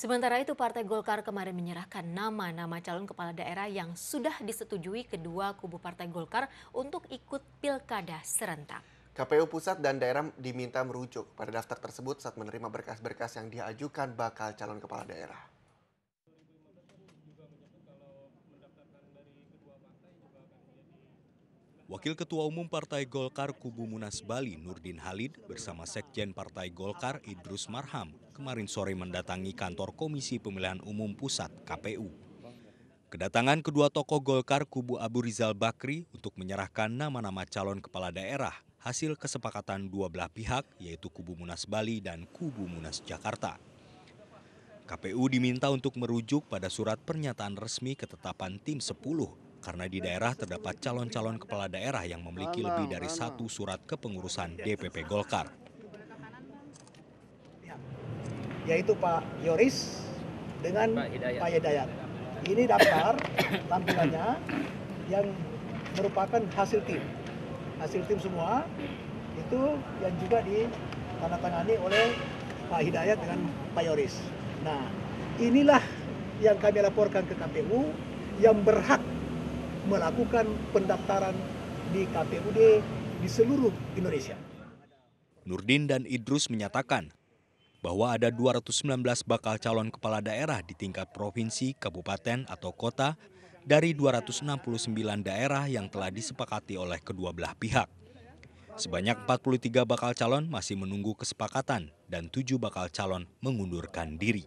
Sementara itu, Partai Golkar kemarin menyerahkan nama-nama calon kepala daerah yang sudah disetujui kedua kubu Partai Golkar untuk ikut pilkada serentak. KPU pusat dan daerah diminta merujuk pada daftar tersebut saat menerima berkas-berkas yang diajukan bakal calon kepala daerah. Wakil Ketua Umum Partai Golkar Kubu Munas Bali Nurdin Halid bersama Sekjen Partai Golkar Idrus Marham kemarin sore mendatangi kantor Komisi Pemilihan Umum Pusat KPU. Kedatangan kedua tokoh Golkar Kubu Abu Rizal Bakri untuk menyerahkan nama-nama calon kepala daerah hasil kesepakatan dua belah pihak yaitu Kubu Munas Bali dan Kubu Munas Jakarta. KPU diminta untuk merujuk pada surat pernyataan resmi ketetapan tim 10 karena di daerah terdapat calon-calon kepala daerah yang memiliki lebih dari satu surat kepengurusan DPP Golkar. Yaitu Pak Yoris dengan Pak Hidayat. Ini daftar tampilannya yang merupakan hasil tim. Hasil tim semua itu yang juga ditandatangani oleh Pak Hidayat dengan Pak Yoris. Nah, inilah yang kami laporkan ke KPU yang berhak melakukan pendaftaran di KPUD di seluruh Indonesia. Nurdin dan Idrus menyatakan bahwa ada 219 bakal calon kepala daerah di tingkat provinsi, kabupaten, atau kota dari 269 daerah yang telah disepakati oleh kedua belah pihak. Sebanyak 43 bakal calon masih menunggu kesepakatan dan 7 bakal calon mengundurkan diri.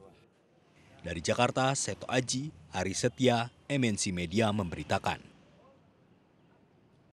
Dari Jakarta, Seto Aji, Ari Setia, MNC Media memberitakan.